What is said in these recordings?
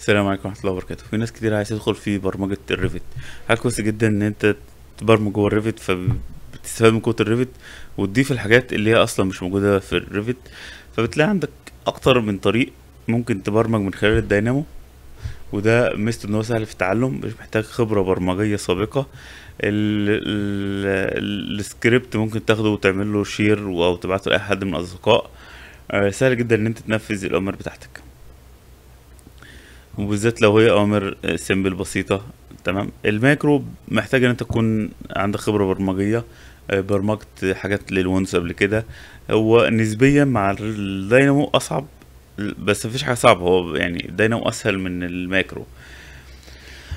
السلام عليكم ورحمه الله وبركاته في ناس كتير عايزه تدخل في برمجه الريفت حاجه كويسه جدا ان انت تبرمج جوه الريفت فبتستفاد من قوه الريفت وتضيف الحاجات اللي هي اصلا مش موجوده في الريفت فبتلاقي عندك اكتر من طريق ممكن تبرمج من خلال الدينامو وده ميزته ان هو سهل في التعلم مش محتاج خبره برمجيه سابقه السكريبت ممكن تاخده وتعمل له شير او تبعته لاي حد من الاصدقاء آه، سهل جدا ان انت تنفذ الامر بتاعتك وبالذات لو هي اوامر سمبل بسيطه تمام المايكرو محتاج ان انت تكون عندك خبره برمجيه آه، برمجت حاجات للويندوز قبل كده هو نسبيا مع الداينامو اصعب بس مفيش حاجه صعبه هو يعني الداينامو اسهل من المايكرو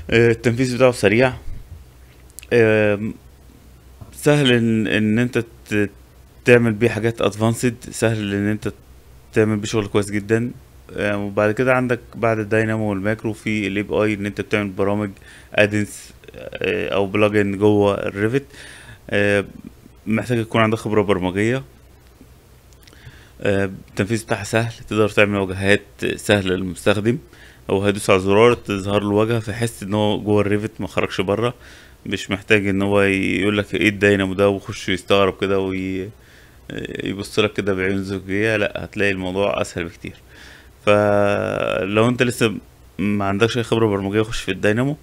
آه، التنفيذ بتاعه سريع سهل ان, إن انت تعمل بيه حاجات ادفانسد سهل ان انت تعمل بيه شغل كويس جدا آه، وبعد كده عندك بعد الدينامو والماكرو في الاي بي اي ان انت بتعمل برامج ادنس آه، او بلجن جوه الريفت آه، محتاج يكون عندك خبره برمجيه التنفيذ بتاعها سهل تقدر تعمل واجهات سهله للمستخدم هو هيدوس على زرار تظهر له واجهه فيحس ان هو جوه الريفت ما خرجش بره مش محتاج ان هو يقول لك ايه الدينامو ده ويخش يستغرب كده ويبص لك كده بعين زوجيه لا هتلاقي الموضوع اسهل بكتير فلو انت لسه ما عندكش اي خبره برمجيه خش في الداينامو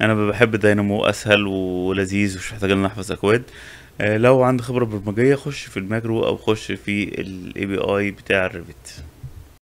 انا بحب الداينامو اسهل ولذيذ ومش محتاج ان احفظ اكواد آه، لو عندك خبره برمجيه خش في الماكرو او خش في الاي بي اي بتاع الريفت